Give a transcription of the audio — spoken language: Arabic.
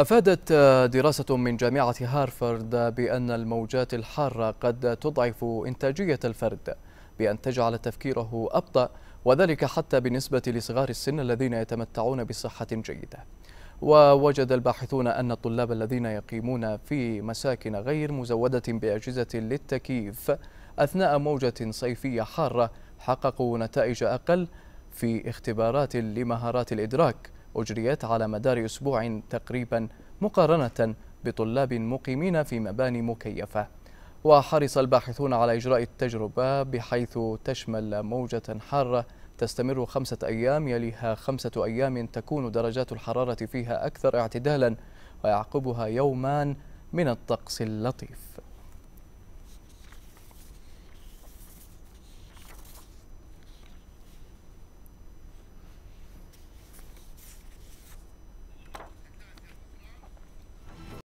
أفادت دراسة من جامعة هارفارد بأن الموجات الحارة قد تضعف إنتاجية الفرد بأن تجعل تفكيره أبطأ وذلك حتى بالنسبة لصغار السن الذين يتمتعون بصحة جيدة ووجد الباحثون أن الطلاب الذين يقيمون في مساكن غير مزودة بأجهزة للتكييف أثناء موجة صيفية حارة حققوا نتائج أقل في اختبارات لمهارات الإدراك أجريت على مدار أسبوع تقريبا مقارنة بطلاب مقيمين في مباني مكيفة وحرص الباحثون على إجراء التجربة بحيث تشمل موجة حارة تستمر خمسة أيام يليها خمسة أيام تكون درجات الحرارة فيها أكثر اعتدالا ويعقبها يومان من الطقس اللطيف